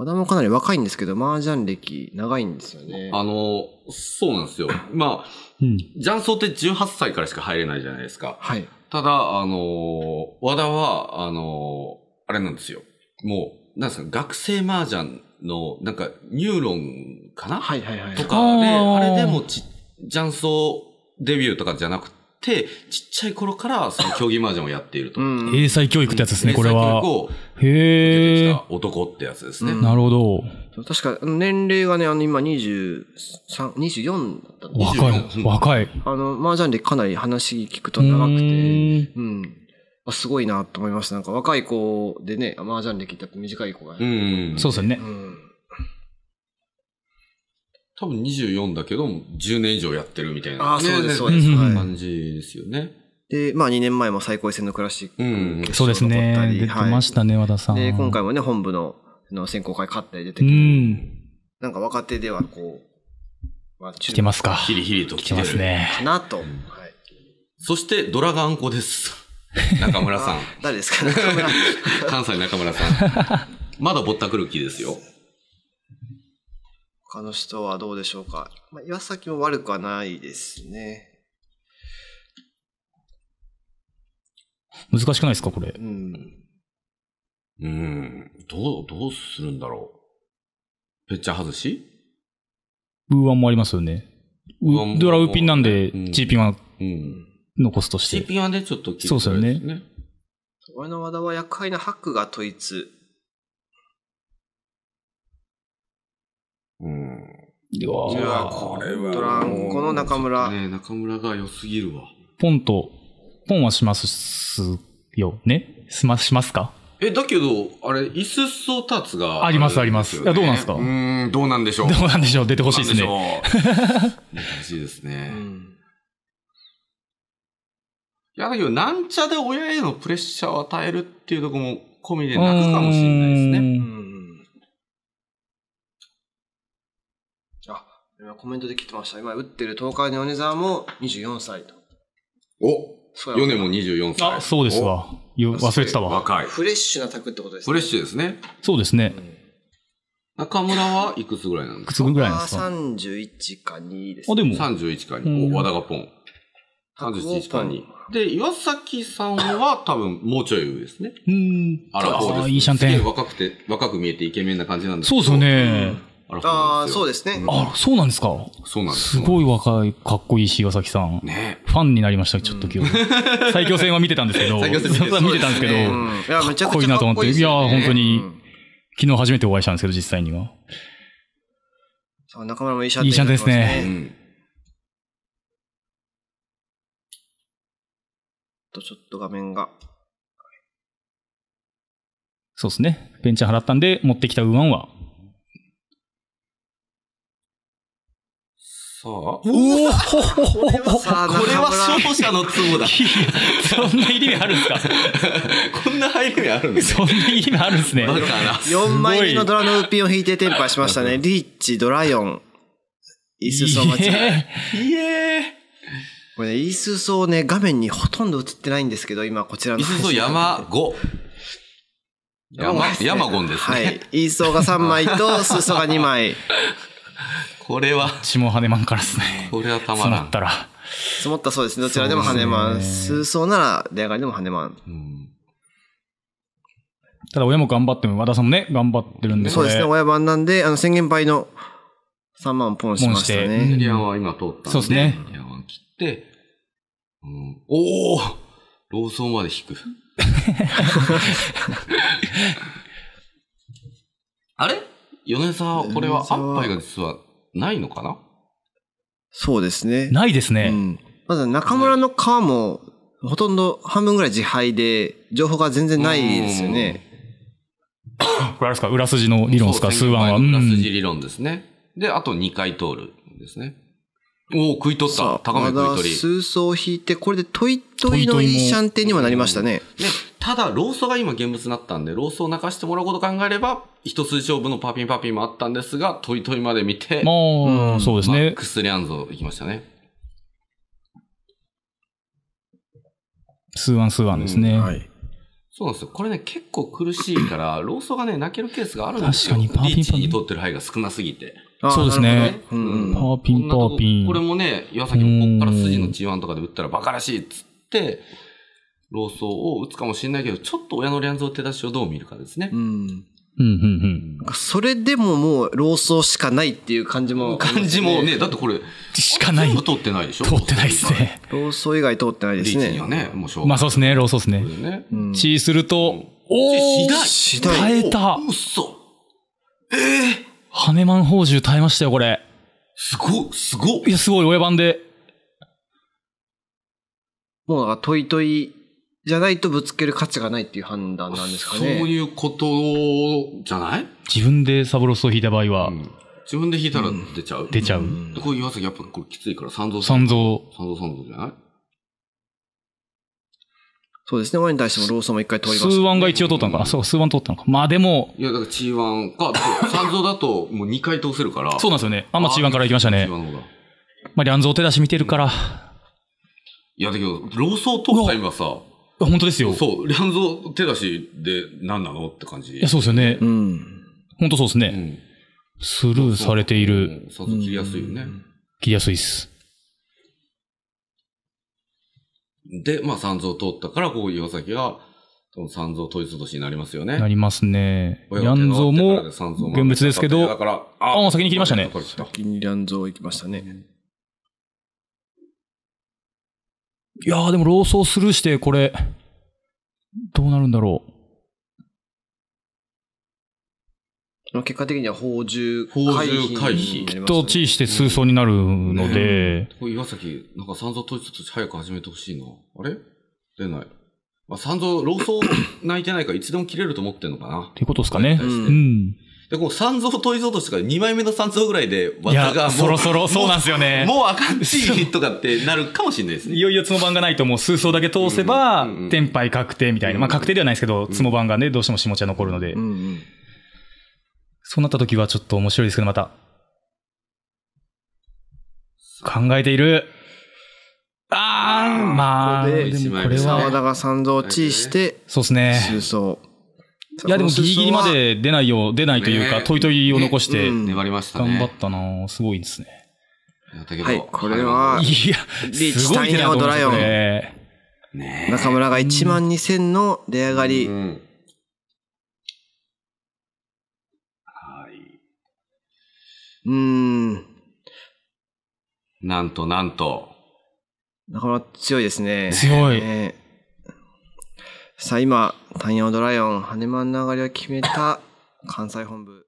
和田もかなり若いんですけど、麻雀歴長いんですよね。あの、そうなんですよ。まあ、うん、雀荘って18歳からしか入れないじゃないですか。はい。ただ、あの、和田は、あの、あれなんですよ。もう、なんですか、学生麻雀の、なんか、ニューロンかなはいはいはい。とかで、あれでもち、雀荘デビューとかじゃなくて、、ちっちゃい頃からその競技マージャンをやっていると。英才教育ってやつですね、これは。英才教育をきた男ってやつですね。なるほど。確か、年齢がね、あの、今23、24だったで若い、若い。あの、ャンでかなり話聞くと長くて、うん。すごいなと思いました。なんか若い子でね、麻雀歴って短い子が。うん。そうですよね。うん多分24だけど、10年以上やってるみたいな。あそうです、そうです。感じですよね。で、まあ2年前も最高位戦のクラシック、うん、そうですね。出てましたね、和田さん。で、今回もね、本部のの選考会勝って出てきて。うん、なんか若手ではこう、まあ、来てますか。ヒリヒリと来てますね。かなと。はい、そして、ドラガンコです。中村さん。誰ですか、中村。関西中村さん。まだぼったくる気ですよ。他の人はどうでしょうか。まあ、岩崎も悪くはないですね。難しくないですか、これ。うん。うん。どう、どうするんだろう。ペッチャー外しウーワンもありますよね。ウーンドラウーピンなんで、チーピンは残すとして。チーピンはね、ちょっと切る、ね、そうですよね。俺の和田は厄介なハックが統一。いやこれはこの中村。ね中村が良すぎるわ。ポンと、ポンはしますすよねすま、しますかえ、だけど、あれ、イスソタツがあ、ね、あります、あります。いや、どうなんですかうん、どうなんでしょう。どうなんでしょう。出てほしいですね。出てほしいですね。うんいや、だけど、なんちゃで親へのプレッシャーを与えるっていうとこも込みで泣くかもしれないですね。今コメントで切てました。今打ってる東海の米沢も24歳と。お米ネも24歳。あ、そうですわ。忘れてたわ。若い。フレッシュな卓ってことですね。フレッシュですね。そうですね。うん中村はいくつぐらいなんですかいくつぐらいですか ?31 か2です、ね。あ、でも。31か2。和田がポン。31か2。で、岩崎さんは多分もうちょい上ですね。うん。あら、そうです。いいシャンテン。若くて、若く見えてイケメンな感じなんですけど。そうですよね。ああ、そうですね。あ、そうなんですか。そうなんです。すごい若い、かっこいいし、崎さん。ね。ファンになりました、ちょっと今日。最強戦は見てたんですけど。最強戦見てたんですけど。いや、めちゃくちゃかっこいいなと思って。いや、本当に、昨日初めてお会いしたんですけど、実際には。中村もいいシャンテン。いいシャンですね。と、ちょっと画面が。そうですね。ベンチャー払ったんで、持ってきたウーワンはさあ。おおこれは勝者のツボだ。そんな入り目あるんですか こんな入り目あるんですそんな入り目あるんですね。だ4枚目のドラのウーピンを引いてテンパしましたね。リーチ、ドラヨン、イスソーマチャイエーこれね、イスソーね、画面にほとんど映ってないんですけど、今こちらの。イスソー山5。山、山ゴンですね。はい。イーソーが3枚と、スーソーが2枚。これは。も跳ねまんからですね。これはたまらん。積もったら。積もったそうですね。どちらでも跳ねまん。数層なら、出上がりでも跳ねまん。うんただ親も頑張っても、和田さんもね、頑張ってるんで、そうですね、親番なんで、あの、宣言倍の3万ポンしましたね。アンは今通ったんで、そうですね。リアは切って、うん、おおローソンまで引く。あれ米沢、これはパイが実はないのかなそうですね。ないですね。うん、まず中村の川も、ほとんど半分ぐらい自敗で、情報が全然ないですよね。これあれですか、裏筋の理論ですか、数案は。裏筋理論ですね。で、あと2回通るんですね。おお、食い取った。高め食い取り。数層引いて、これでトイトイのいいシャンテンにはなりましたね。ね、ただ、ローソが今現物になったんで、ローソを泣かしてもらうこと考えれば、一筋勝負のパピンパピンもあったんですが、トイトイまで見て、もう、そうですね。マックス・リアンゾ行きましたね。スーワンスーワンですね、うんはい。そうなんですよ。これね、結構苦しいから、ローソがね、泣けるケースがあるんですよ。確かに、パーピンパピン。リーチに取ってる範囲が少なすぎて。そうですね。パーピンパーピン。これもね、岩崎もこっから筋の G1 とかで打ったらバカらしいっつって、うん論争を打つかもしれないけど、ちょっと親の連続手出しをどう見るかですね。うん。うんうんうん、それでももう、老僧しかないっていう感じも、ね。感じもね、だってこれ、しかない。通ってないでしょ通ってないですね。老僧以外通ってないですね。はね、もうしょうまあそうですね、老僧ですね。ねうん、すると、うん、おーしだ耐えた。うそ。ええー、ハマン宝珠耐えましたよ、これ。すご、すご。いや、すごい、親番で。もう、トイトイじゃないとぶつける価値がないっていう判断なんですかね。そういうことじゃない自分でサブロスを引いた場合は、うん、自分で引いたら出ちゃう、出ちゃう。うん、これ岩崎やっぱこれきついから三蔵三蔵。三蔵三蔵じゃないそうですね。ワンに対してもローソンも一回通りました、ね。数ワンが一応通ったのか。そう、数ワン通ったのか。まあでも。いや、だからチーワンか、三蔵だともう二回通せるから。そうなんですよね。あんまチーワンから行きましたね。まあ、リャンゾー手出し見てるから。いや、だけど、ローソン通った今さ、本当ですよ。そう。乱造手出しで何なのって感じ。いや、そうですよね。うん。本当そうですね。うん、スルーされている。切りやすいよね。切りやすいっす。で、まあ、三蔵通ったから、こう、岩崎が、三蔵統一しになりますよね。なりますね。ヤンゾウも、現物ですけど、あ、先に切りましたね。先にヤンゾウ行きましたね。いやーでも老僧ソースルーしてこれ、どうなるんだろう。結果的には宝珠回避、ね。回避。きっと地位して数層になるので。ね、岩崎、なんか三蔵統一として早く始めてほしいな。あれ出ない。まあ、三蔵、老僧泣いてないからいつでも切れると思ってんのかな。っていうことですかね。うん。で、こう、三蔵問いそうとしてから2枚目の三蔵ぐらいで、技がそろそろ、そうなんですよね。もうあかんちとかってなるかもしれないですね。いよいよつも番がないともう数層だけ通せば、天敗確定みたいな。まあ確定ではないですけど、つも番がね、どうしても下茶残るので。そうなった時はちょっと面白いですけど、また。考えている。ああ、まあ、これは。沢田が三蔵地して、そうですね。数層。いや、でもギリギリまで出ないよう、出ないというか、トイトイを残して、た頑張ったなすごいですね。はい、これは、いや、リーチドラン。中村が1万2000の出上がり。うんうん。なんとなんと。中か強いですね。強い。えーさあ今、単オドライオン、羽間流れを決めた関西本部。